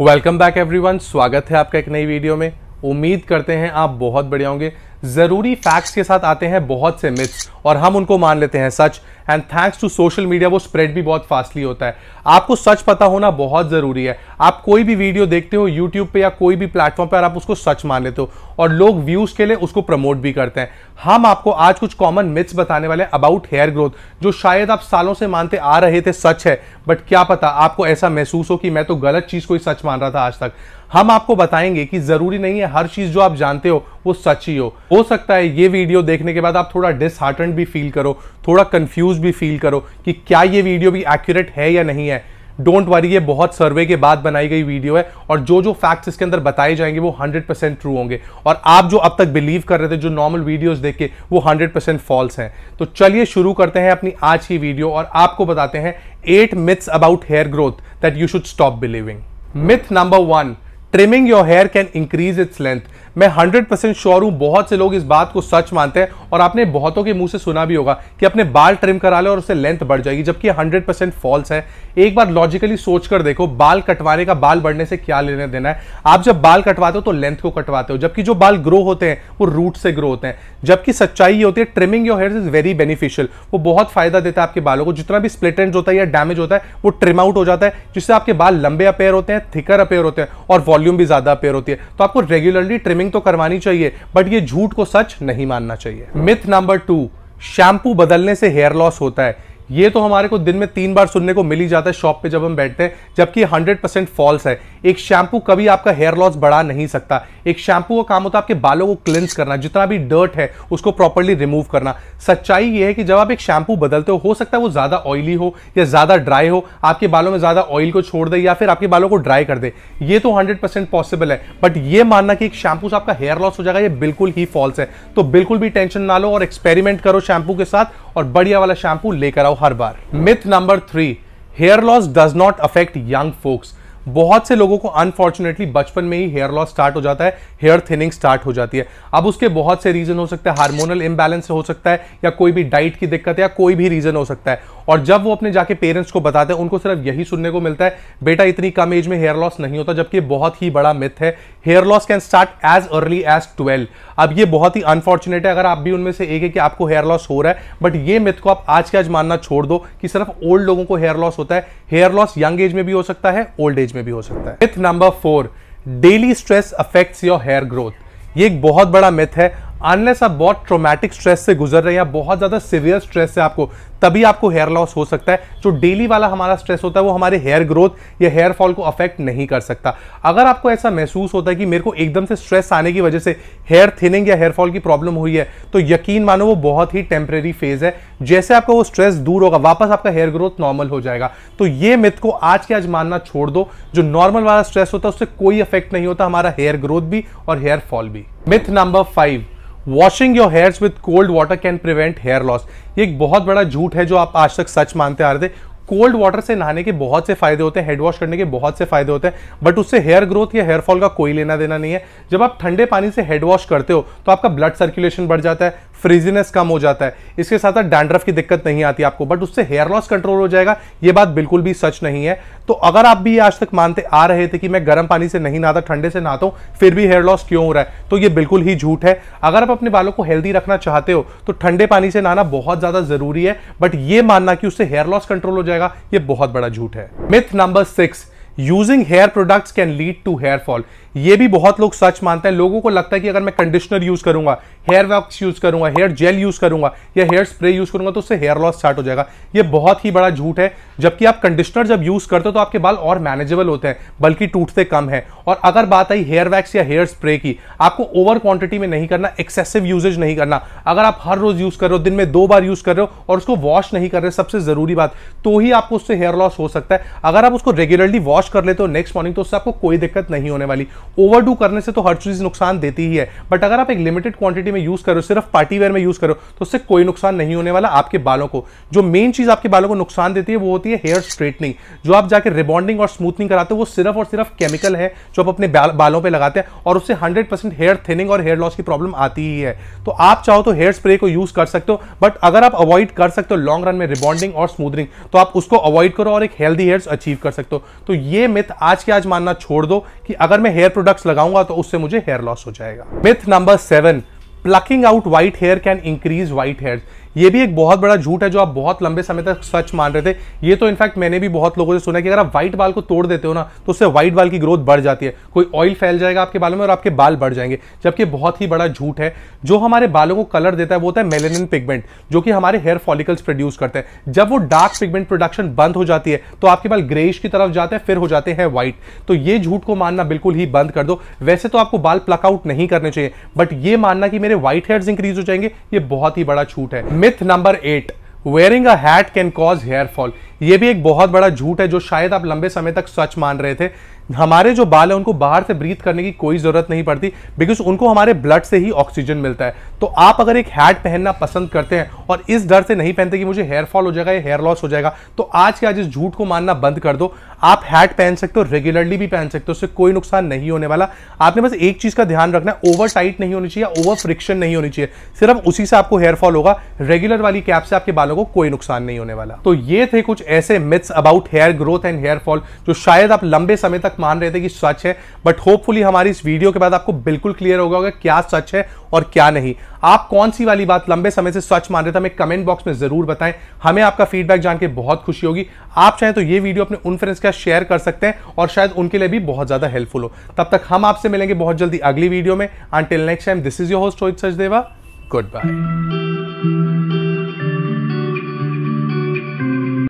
welcome back everyone स्वागत है आपका एक नई वीडियो में उम्मीद करते हैं आप बहुत बढ़िया होंगे ज़रूरी फैक्ट्स के साथ आते हैं बहुत से मिथ्स और हम उनको मान लेते हैं सच and thanks to social media वो स्प्रेड भी बहुत फास्टली होता है आपको सच पता होना बहुत ज़रूरी है आप कोई भी वीडियो देखते हो यूट्यूब पे या कोई भी प्लेटफॉर्म पर आप उसको सच मान लेते हो और लोग व्यूज़ के लिए उसको प्रमोट भी करते हैं हम आपको आज कुछ कॉमन मिथ्स बताने वाले अबाउट हेयर ग्रोथ जो शायद आप सालों से मानते आ रहे थे सच है बट क्या पता आपको ऐसा महसूस हो कि मैं तो गलत चीज़ को ही सच मान रहा था आज तक हम आपको बताएंगे कि ज़रूरी नहीं है हर चीज़ जो आप जानते हो वो सच ही हो हो सकता है ये वीडियो देखने के बाद आप थोड़ा डिसहार्टन भी फील करो थोड़ा कंफ्यूज भी फील करो कि क्या ये वीडियो भी एक्यूरेट है या नहीं है डोंट वरी ये बहुत सर्वे के बाद बनाई गई वीडियो है और जो जो फैक्ट्स इसके अंदर बताए जाएंगे वो 100% ट्रू होंगे और आप जो अब तक बिलीव कर रहे थे जो नॉर्मल वीडियोस देख के वो 100% फॉल्स हैं तो चलिए शुरू करते हैं अपनी आज की वीडियो और आपको बताते हैं eight myths about hair growth that you should stop believing myth number one trimming your hair can increase its length मैं हंड्रेड परसेंट श्योर हूं बहुत से लोग इस बात को सच मानते हैं और आपने बहुतों के मुंह से सुना भी होगा कि अपने बाल ट्रिम करा लो और उससे लेंथ बढ़ जाएगी जबकि हंड्रेड परसेंट फॉल्स है एक बार लॉजिकली सोचकर देखो बाल कटवाने का बाल बढ़ने से क्या लेने देना है आप जब बाल कटवाते हो तो लेंथ को कटवाते हो जबकि जो बाल ग्रो होते हैं वो रूट से ग्रो होते हैं जबकि सच्चाई ये होती है trimming your hair is very beneficial वो बहुत फायदा देता है आपके बालों को जितना भी स्प्लिट एंड होता है या डैमेज होता है वो ट्रिम आउट हो जाता है जिससे आपके बाल लंबे अपेयर होते हैं थिकर अपेयर होते हैं और वॉल्यूम भी ज्यादा अपेयर होती है तो आपको रेगुलरली ट्रिमिंग तो करवानी चाहिए बट ये झूठ को सच नहीं मानना चाहिए मिथ नंबर टू शैम्पू बदलने से हेयर लॉस होता है ये तो हमारे को दिन में तीन बार सुनने को मिल ही जाता है शॉप पे जब हम बैठते हैं जबकि हंड्रेड परसेंट फॉल्स है एक शैम्पू कभी आपका हेयर लॉस बढ़ा नहीं सकता एक शैम्पू का काम होता है आपके बालों को क्लिंस करना जितना भी डर्ट है उसको प्रॉपरली रिमूव करना सच्चाई ये है कि जब आप एक शैम्पू बदलते हो हो सकता है वो ज़्यादा ऑयली हो या ज़्यादा ड्राई हो आपके बालों में ज़्यादा ऑयल को छोड़ दे या फिर आपके बालों को ड्राई कर दे ये तो हंड्रेड पॉसिबल है बट ये मानना कि एक शैम्पू से आपका हेयर लॉस हो जाएगा ये बिल्कुल ही फॉल्स है तो बिल्कुल भी टेंशन ना लो और एक्सपेरिमेंट करो शैम्पू के साथ और बढ़िया वाला शैम्पू लेकर आओ हर बार myth number three hair loss does not affect young folks बहुत से लोगों को अनफॉर्चुनेटली बचपन में ही हेयर लॉस स्टार्ट हो जाता है हेयर थिनिंग स्टार्ट हो जाती है अब उसके बहुत से रीजन हो सकते हैं हार्मोनल इम्बैलेंस हो सकता है या कोई भी डाइट की दिक्कत या कोई भी रीजन हो सकता है और जब वो अपने जाके पेरेंट्स को बताते हैं उनको सिर्फ यही सुनने को मिलता है बेटा इतनी कम एज में हेयर लॉस नहीं होता जबकि बहुत ही बड़ा मिथ है hair loss can start as early as twelve अब ये बहुत ही अनफॉर्चुनेट है अगर आप भी उनमें से एक है कि आपको हेयर लॉस हो रहा है बट ये मिथ को आप आज के आज मानना छोड़ दो कि सिर्फ ओल्ड लोगों को हेयर लॉस होता है हेयर लॉस यंग एज में भी हो सकता है ओल्ड एज में भी हो सकता है myth number four daily stress affects your hair growth ये एक बहुत बड़ा मिथ है अनलेस आप बहुत ट्रोमैटिक स्ट्रेस से गुजर रहे हैं या बहुत ज़्यादा सीवियर स्ट्रेस है आपको तभी आपको हेयर लॉस हो सकता है जो डेली वाला हमारा स्ट्रेस होता है वो हमारे हेयर ग्रोथ या हेयर फॉल को अफेक्ट नहीं कर सकता अगर आपको ऐसा महसूस होता है कि मेरे को एकदम से स्ट्रेस आने की वजह से हेयर थिनिंग या हेयर फॉल की प्रॉब्लम हुई है तो यकीन मानो वो बहुत ही टेम्प्रेरी फेज़ है जैसे आपका वो स्ट्रेस दूर होगा वापस आपका हेयर ग्रोथ नॉर्मल हो जाएगा तो ये मिथ को आज के आज मानना छोड़ दो जो नॉर्मल वाला स्ट्रेस होता है उससे कोई इफेक्ट नहीं होता हमारा हेयर ग्रोथ भी और हेयर फॉल भी myth number five washing your hairs with cold water can prevent hair loss ये एक बहुत बड़ा झूठ है जो आप आज तक सच मानते आ रहे थे कोल्ड वाटर से नहाने के बहुत से फायदे होते हैं हेड वॉश करने के बहुत से फायदे होते हैं बट उससे हेयर ग्रोथ या हेयर फॉल का कोई लेना देना नहीं है जब आप ठंडे पानी से हेड वॉश करते हो तो आपका ब्लड सर्कुलेशन बढ़ जाता है फ्रीजीनेस कम हो जाता है इसके साथ साथ डैंड्रफ की दिक्कत नहीं आती आपको बट उससे हेयर लॉस कंट्रोल हो जाएगा ये बात बिल्कुल भी सच नहीं है तो अगर आप भी आज तक मानते आ रहे थे कि मैं गर्म पानी से नहीं नहाता ठंडे से नहाता हूँ फिर भी हेयर लॉस क्यों हो रहा है तो ये बिल्कुल ही झूठ है अगर आप अपने बालों को हेल्दी रखना चाहते हो तो ठंडे पानी से नहाना बहुत ज्यादा जरूरी है बट ये मानना कि उससे हेयर लॉस कंट्रोल हो जाएगा ये बहुत बड़ा झूठ है myth number six using hair products can lead to hair fall ये भी बहुत लोग सच मानते हैं लोगों को लगता है कि अगर मैं कंडीशनर यूज करूंगा हेयर वैक्स यूज करूंगा हेयर जेल यूज करूंगा या हेयर स्प्रे यूज करूंगा तो उससे हेयर लॉस स्टार्ट हो जाएगा ये बहुत ही बड़ा झूठ है जबकि आप कंडीशनर जब यूज करते हो तो आपके बाल और मैनेजेबल होते हैं बल्कि टूटते कम है और अगर बात आई हेयर वैक्स या हेयर स्प्रे की आपको ओवर क्वांटिटी में नहीं करना एक्सेसिव यूजेज नहीं करना अगर आप हर रोज यूज कर रहे हो दिन में दो बार यूज कर रहे हो और उसको वॉश नहीं कर रहे सबसे जरूरी बात तो ही आपको उससे हेयर लॉस हो सकता है अगर आप उसको रेगुलरली वॉश वॉश कर लेते हो नेक्स्ट मॉर्निंग तो उससे तो आपको कोई दिक्कत नहीं होने वाली ओवर करने से तो हर चीज़ नुकसान देती ही है बट अगर आप एक लिमिटेड क्वांटिटी में यूज़ करो सिर्फ पार्टी वेयर में यूज़ करो तो उससे कोई नुकसान नहीं होने वाला आपके बालों को जो मेन चीज़ आपके बालों को नुकसान देती है वो होती है हेयर स्ट्रेटनिंग जो आप जाकर रिबॉन्डिंग और स्मूथनिंग कराते हो वो सिर्फ और सिर्फ केमिकल है जो आप अपने बालों पर लगाते हैं और उससे हंड्रेड हेयर थिनिंग और हेयर लॉस की प्रॉब्लम आती ही है तो आप चाहो तो हेयर स्प्रे को यूज़ कर सकते हो बट अगर आप अवॉइड कर सकते हो लॉन्ग रन में रिबॉन्डिंग और स्मूदनिंग तो आप उसको अवॉइड करो और एक हेल्दी हेयर अचीव कर सकते हो तो ये ये मिथ आज के आज मानना छोड़ दो कि अगर मैं हेयर प्रोडक्ट्स लगाऊंगा तो उससे मुझे हेयर लॉस हो जाएगा myth number seven plucking out white hair can increase white hair ये भी एक बहुत बड़ा झूठ है जो आप बहुत लंबे समय तक सच मान रहे थे ये तो इनफैक्ट मैंने भी बहुत लोगों से सुना कि अगर आप व्हाइट बाल को तोड़ देते हो ना तो उससे व्हाइट बाल की ग्रोथ बढ़ जाती है कोई ऑयल फैल जाएगा आपके बालों में और आपके बाल बढ़ जाएंगे जबकि बहुत ही बड़ा झूठ है जो हमारे बालों को कलर देता है वो होता है मेलेनिन पिगमेंट जो कि हमारे हेयर फॉलिकल्स प्रोड्यूस करते हैं जब वो डार्क पिगमेंट प्रोडक्शन बंद हो जाती है तो आपके बाल ग्रेइश की तरफ जाते हैं फिर हो जाते हैं व्हाइट तो ये झूठ को मानना बिल्कुल ही बंद कर दो वैसे तो आपको बाल प्लकआउट नहीं करने चाहिए बट ये मानना कि मेरे व्हाइट हेयर्स इंक्रीज हो जाएंगे ये बहुत ही बड़ा छूट है myth number eight wearing a hat can cause hair fall ये भी एक बहुत बड़ा झूठ है जो शायद आप लंबे समय तक सच मान रहे थे हमारे जो बाल है उनको बाहर से ब्रीथ करने की कोई ज़रूरत नहीं पड़ती बिकॉज उनको हमारे ब्लड से ही ऑक्सीजन मिलता है तो आप अगर एक हैट पहनना पसंद करते हैं और इस डर से नहीं पहनते कि मुझे हेयर फॉल हो जाएगा या हेयर लॉस हो जाएगा तो आज के आज इस झूठ को मानना बंद कर दो आप हैट पहन सकते हो रेगुलरली भी पहन सकते हो उससे कोई नुकसान नहीं होने वाला आपने बस एक चीज़ का ध्यान रखना है ओवर टाइट नहीं होनी चाहिए ओवर फ्रिक्शन नहीं होनी चाहिए सिर्फ उसी से आपको हेयरफॉल होगा रेगुलर वाली कैप से आपके बालों को कोई नुकसान नहीं होने वाला तो ये थे कुछ ऐसे myths about hair growth and hair fall जो शायद आप लंबे समय तक मान रहे थे कि सच है बट होपफुली हमारी इस वीडियो के बाद आपको बिल्कुल क्लियर होगा होगा क्या सच है और क्या नहीं आप कौन सी वाली बात लंबे समय से सच मान रहे थे हमें कमेंट बॉक्स में जरूर बताएं हमें आपका फीडबैक जान के बहुत खुशी होगी आप चाहें तो ये वीडियो अपने उन फ्रेंड्स इसका शेयर कर सकते हैं और शायद उनके लिए भी बहुत ज़्यादा हेल्पफुल हो तब तक हम आपसे मिलेंगे बहुत जल्दी अगली वीडियो में until next time this is your host Rohit Sachdeva good bye